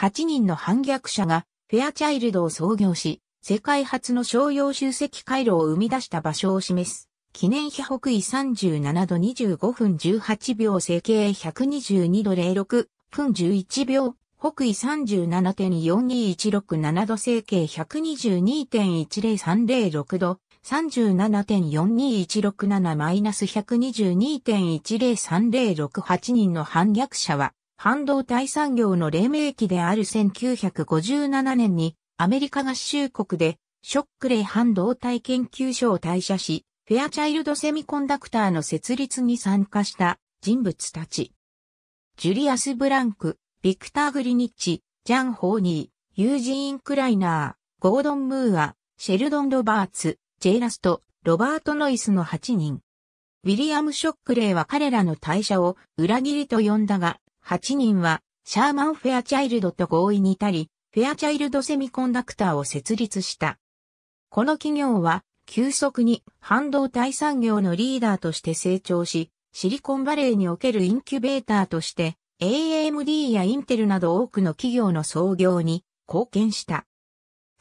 8人の反逆者がフェアチャイルドを創業し、世界初の商用集積回路を生み出した場所を示す。記念碑北緯37度25分18秒整形122度06分11秒北緯37.42167度整形122.10306度37.42167-122.10306 8人の反逆者は半導体産業の黎明期である1957年にアメリカ合衆国でショックレイ半導体研究所を退社し、フェアチャイルドセミコンダクターの設立に参加した人物たち。ジュリアス・ブランク、ビクター・グリニッチ、ジャン・ホーニー、ユージーン・クライナー、ゴードン・ムーア、シェルドン・ロバーツ、ジェイラスト、ロバート・ノイスの8人。ウィリアム・ショックレイは彼らの退社を裏切りと呼んだが、8人は、シャーマン・フェアチャイルドと合意に至り、フェアチャイルドセミコンダクターを設立した。この企業は、急速に半導体産業のリーダーとして成長し、シリコンバレーにおけるインキュベーターとして、AMD やインテルなど多くの企業の創業に貢献した。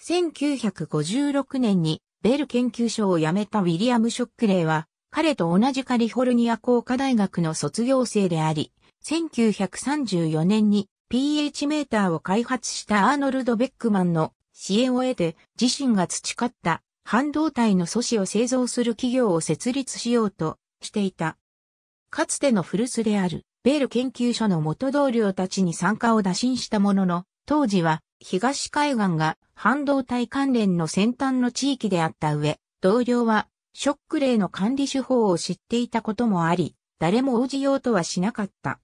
1956年にベル研究所を辞めたウィリアム・ショックレイは、彼と同じカリフォルニア工科大学の卒業生であり、1934年に pH メーターを開発したアーノルド・ベックマンの支援を得て自身が培った半導体の素子を製造する企業を設立しようとしていた。かつての古巣であるベール研究所の元同僚たちに参加を打診したものの、当時は東海岸が半導体関連の先端の地域であった上、同僚はショック例の管理手法を知っていたこともあり、誰も応じようとはしなかった。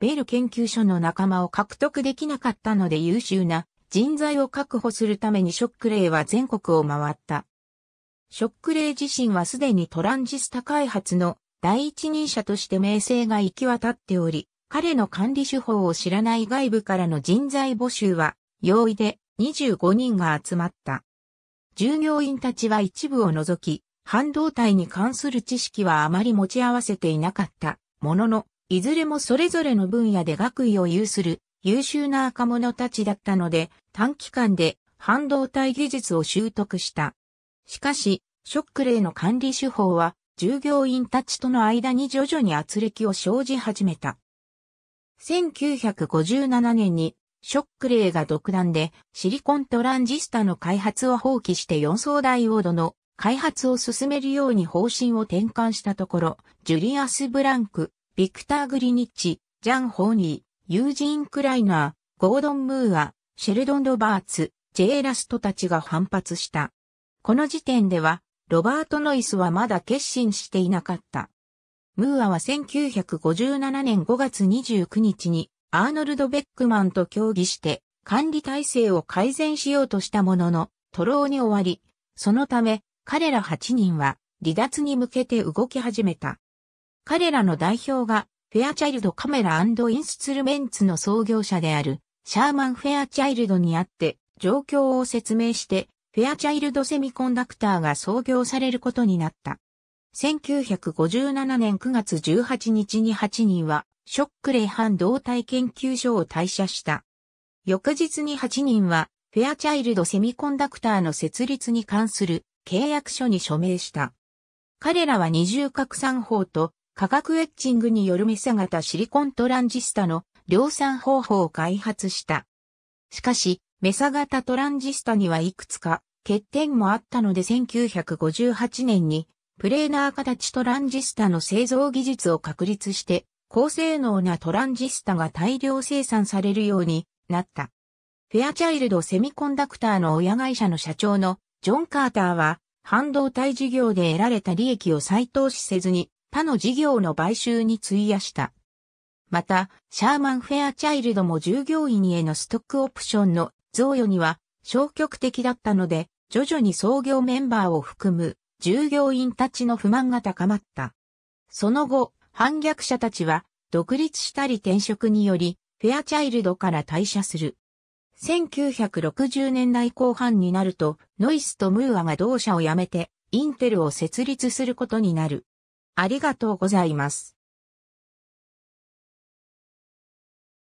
ベール研究所の仲間を獲得できなかったので優秀な人材を確保するためにショックレイは全国を回った。ショックレイ自身はすでにトランジスタ開発の第一人者として名声が行き渡っており、彼の管理手法を知らない外部からの人材募集は容易で25人が集まった。従業員たちは一部を除き、半導体に関する知識はあまり持ち合わせていなかったものの、いずれもそれぞれの分野で学位を有する優秀な若者たちだったので、短期間で半導体技術を習得した。しかし、ショックレイの管理手法は、従業員たちとの間に徐々に圧力を生じ始めた。1957年に、ショックレイが独断でシリコントランジスタの開発を放棄して4層ダイオードの開発を進めるように方針を転換したところ、ジュリアス・ブランク、ビクター・グリニッチ、ジャン・ホーニー、ユージン・クライナー、ゴードン・ムーア、シェルドン・ロバーツ、ジェイ・ラストたちが反発した。この時点では、ロバート・ノイスはまだ決心していなかった。ムーアは1957年5月29日に、アーノルド・ベックマンと協議して、管理体制を改善しようとしたものの、徒労に終わり、そのため、彼ら8人は離脱に向けて動き始めた。彼らの代表が、フェアチャイルドカメラインスツルメンツの創業者である、シャーマン・フェアチャイルドにあって、状況を説明して、フェアチャイルドセミコンダクターが創業されることになった。1957年9月18日に8人は、ショックレイ半動体研究所を退社した。翌日に8人は、フェアチャイルドセミコンダクターの設立に関する契約書に署名した。彼らは二重拡散法と化学エッチングによるメサ型シリコントランジスタの量産方法を開発した。しかし、メサ型トランジスタにはいくつか欠点もあったので1958年にプレーナー形トランジスタの製造技術を確立して高性能なトランジスタが大量生産されるようになった。フェアチャイルドセミコンダクターの親会社の社長のジョン・カーターは半導体事業で得られた利益を再投資せずに他の事業の買収に費やした。また、シャーマン・フェアチャイルドも従業員へのストックオプションの贈与には消極的だったので、徐々に創業メンバーを含む従業員たちの不満が高まった。その後、反逆者たちは独立したり転職により、フェアチャイルドから退社する。1960年代後半になると、ノイスとムーアが同社を辞めて、インテルを設立することになる。ありがとうございます。